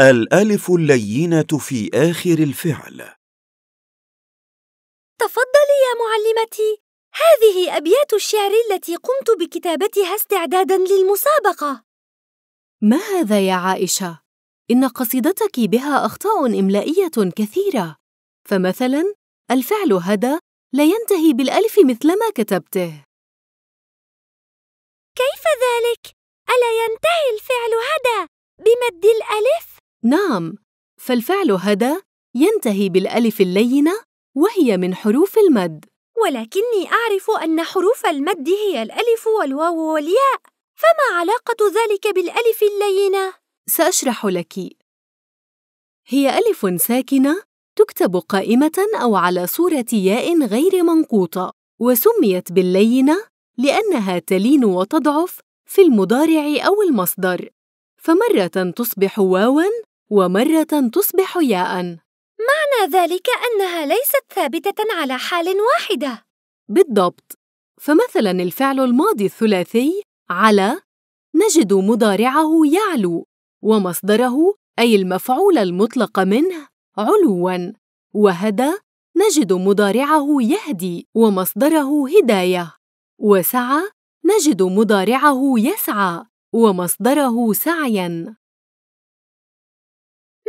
الألف اللينة في آخر الفعل تفضلي يا معلمتي هذه أبيات الشعر التي قمت بكتابتها استعداداً للمسابقة ما هذا يا عائشة؟ إن قصيدتك بها أخطاء إملائية كثيرة فمثلاً الفعل هدى لا ينتهي بالألف مثلما كتبته كيف ذلك؟ ألا ينتهي الفعل هدى بمد الألف؟ نعم، فالفعل هدا ينتهي بالألف اللينة وهي من حروف المد. ولكني أعرف أن حروف المد هي الألف والواو والياء، فما علاقة ذلك بالألف اللينة؟ سأشرح لك. هي ألف ساكنة تكتب قائمة أو على صورة ياء غير منقوطة، وسميت باللينة لأنها تلين وتضعف في المضارع أو المصدر، فمرة تصبح واواً ومرة تصبح ياءً معنى ذلك أنها ليست ثابتة على حال واحدة بالضبط فمثلاً الفعل الماضي الثلاثي على نجد مضارعه يعلو ومصدره أي المفعول المطلق منه علواً وهدى نجد مضارعه يهدي ومصدره هداية وسعى نجد مضارعه يسعى ومصدره سعياً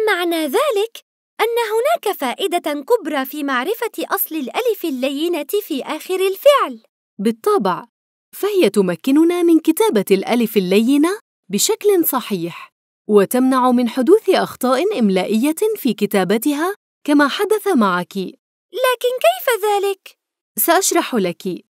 معنى ذلك أن هناك فائدة كبرى في معرفة أصل الألف اللينة في آخر الفعل. بالطبع، فهي تمكننا من كتابة الألف اللينة بشكل صحيح، وتمنع من حدوث أخطاء إملائية في كتابتها كما حدث معك. لكن كيف ذلك؟ سأشرح لك.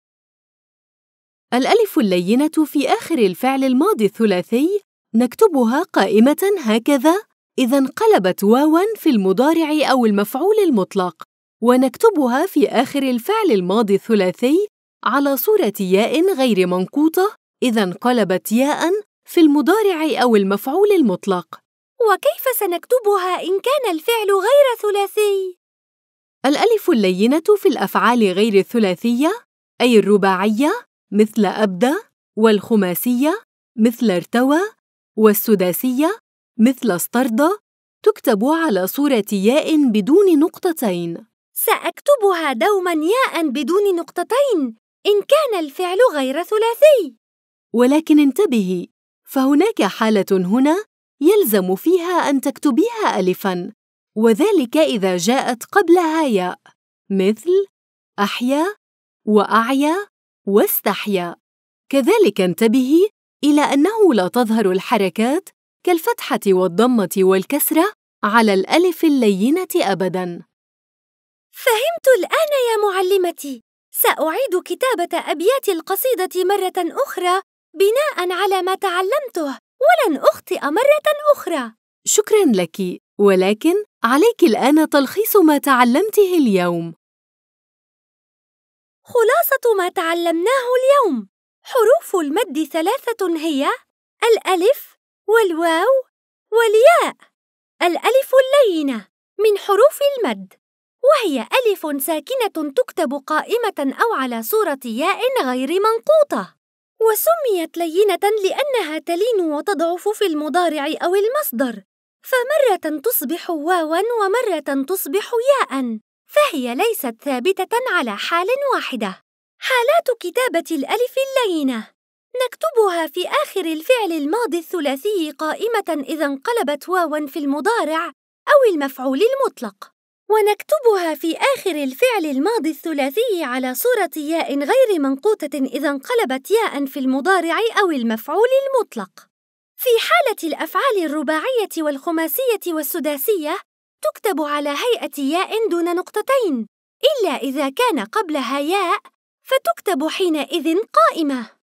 الألف اللينة في آخر الفعل الماضي الثلاثي نكتبها قائمة هكذا إذا انقلبت واواً في المضارع أو المفعول المطلق، ونكتبها في آخر الفعل الماضي الثلاثي على صورة ياء غير منقوطة إذا انقلبت ياءً في المضارع أو المفعول المطلق. وكيف سنكتبها إن كان الفعل غير ثلاثي؟ الألف اللينة في الأفعال غير الثلاثية أي الرباعية مثل أبدى والخماسية مثل ارتوى والسداسية مثل استرضى تكتب على صورة ياء بدون نقطتين سأكتبها دوما ياء بدون نقطتين إن كان الفعل غير ثلاثي ولكن انتبهي فهناك حالة هنا يلزم فيها أن تكتبيها ألفاً وذلك إذا جاءت قبلها ياء مثل أحيا وأعيا واستحيا كذلك انتبهي إلى أنه لا تظهر الحركات كالفتحة والضمة والكسرة على الألف اللينة أبداً. فهمت الآن يا معلمتي. سأعيد كتابة أبيات القصيدة مرة أخرى بناء على ما تعلمته ولن أخطئ مرة أخرى. شكراً لك، ولكن عليك الآن تلخيص ما تعلمته اليوم. خلاصة ما تعلمناه اليوم حروف المد ثلاثة هي الألف والواو والياء الألف اللينة من حروف المد وهي ألف ساكنة تكتب قائمة أو على صورة ياء غير منقوطة وسميت لينة لأنها تلين وتضعف في المضارع أو المصدر فمرة تصبح واوا ومرة تصبح ياء فهي ليست ثابتة على حال واحدة حالات كتابة الألف اللينة نكتبها في آخر الفعل الماضي الثلاثي قائمة إذا انقلبت واوا في المضارع أو المفعول المطلق ونكتبها في آخر الفعل الماضي الثلاثي على صورة ياء غير منقوطة إذا انقلبت ياء في المضارع أو المفعول المطلق في حالة الأفعال الرباعية والخماسية والسداسية تكتب على هيئة ياء دون نقطتين إلا إذا كان قبلها ياء فتكتب حينئذ قائمة